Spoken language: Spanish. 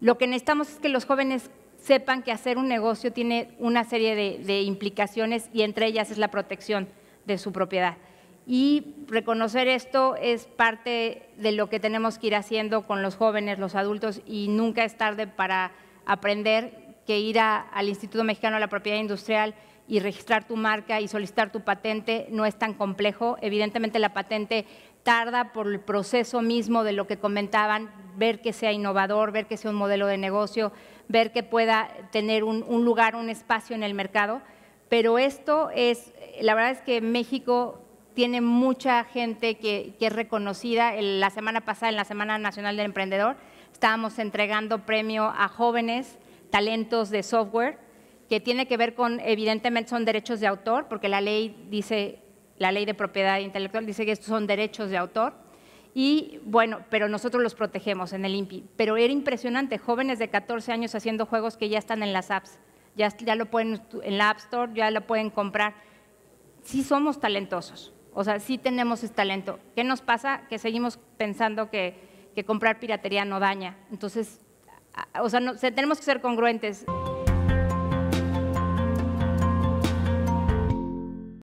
Lo que necesitamos es que los jóvenes sepan que hacer un negocio tiene una serie de, implicaciones y entre ellas es la protección de su propiedad. Y reconocer esto es parte de lo que tenemos que ir haciendo con los jóvenes, los adultos, y nunca es tarde para aprender que ir al Instituto Mexicano de la Propiedad Industrial y registrar tu marca y solicitar tu patente no es tan complejo. Evidentemente la patente tarda por el proceso mismo de lo que comentaban, ver que sea innovador, ver que sea un modelo de negocio, ver que pueda tener un, lugar, un espacio en el mercado. Pero esto es, la verdad es que México tiene mucha gente que, es reconocida. la semana pasada, en la Semana Nacional del Emprendedor, estábamos entregando premio a jóvenes talentos de software, que tiene que ver con, evidentemente, son derechos de autor, porque la ley dice, la ley de propiedad intelectual dice que estos son derechos de autor y bueno, pero nosotros los protegemos en el INPI. Pero era impresionante, jóvenes de 14 años haciendo juegos que ya están en las apps. Ya, ya lo pueden en la App Store, ya lo pueden comprar. Sí somos talentosos, o sea, sí tenemos ese talento. ¿Qué nos pasa? Que seguimos pensando que, que comprar piratería no daña. Entonces, o sea, no, tenemos que ser congruentes.